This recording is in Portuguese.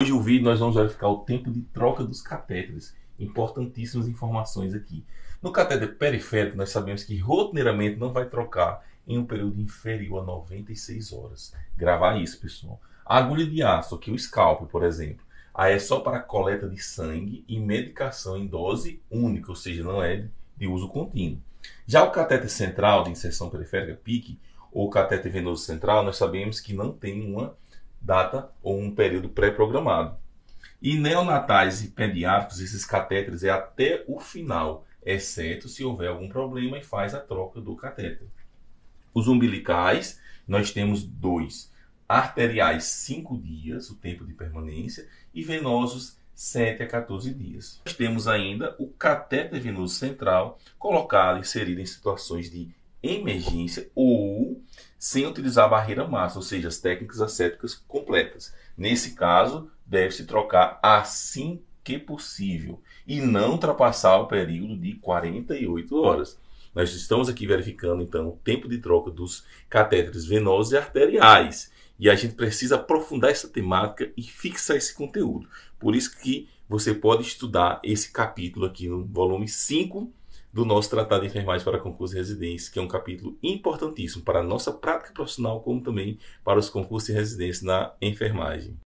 Hoje o vídeo nós vamos verificar o tempo de troca dos catéteres. Importantíssimas informações aqui. No catéter periférico, nós sabemos que rotineiramente não vai trocar em um período inferior a 96 horas. Gravar isso, pessoal. A agulha de aço, aqui o scalp, por exemplo, aí é só para coleta de sangue e medicação em dose única, ou seja, não é de uso contínuo. Já o catéter central de inserção periférica, PIC, ou catéter venoso central, nós sabemos que não tem uma data ou um período pré-programado. E neonatais e pediátricos, esses catéteres é até o final, exceto se houver algum problema e faz a troca do catéter. Os umbilicais, nós temos dois. Arteriais, 5 dias, o tempo de permanência, e venosos, 7 a 14 dias. Nós temos ainda o catéter venoso central colocado, inserido em situações de emergência ou sem utilizar a barreira massa, ou seja, as técnicas assépticas completas. Nesse caso, deve-se trocar assim que possível e não ultrapassar o período de 48 horas. Nós estamos aqui verificando, então, o tempo de troca dos catéteres venosos e arteriais. E a gente precisa aprofundar essa temática e fixar esse conteúdo. Por isso que você pode estudar esse capítulo aqui no volume 5 do nosso Tratado de Enfermagem para Concursos e Residência, que é um capítulo importantíssimo para a nossa prática profissional, como também para os concursos e residências na enfermagem.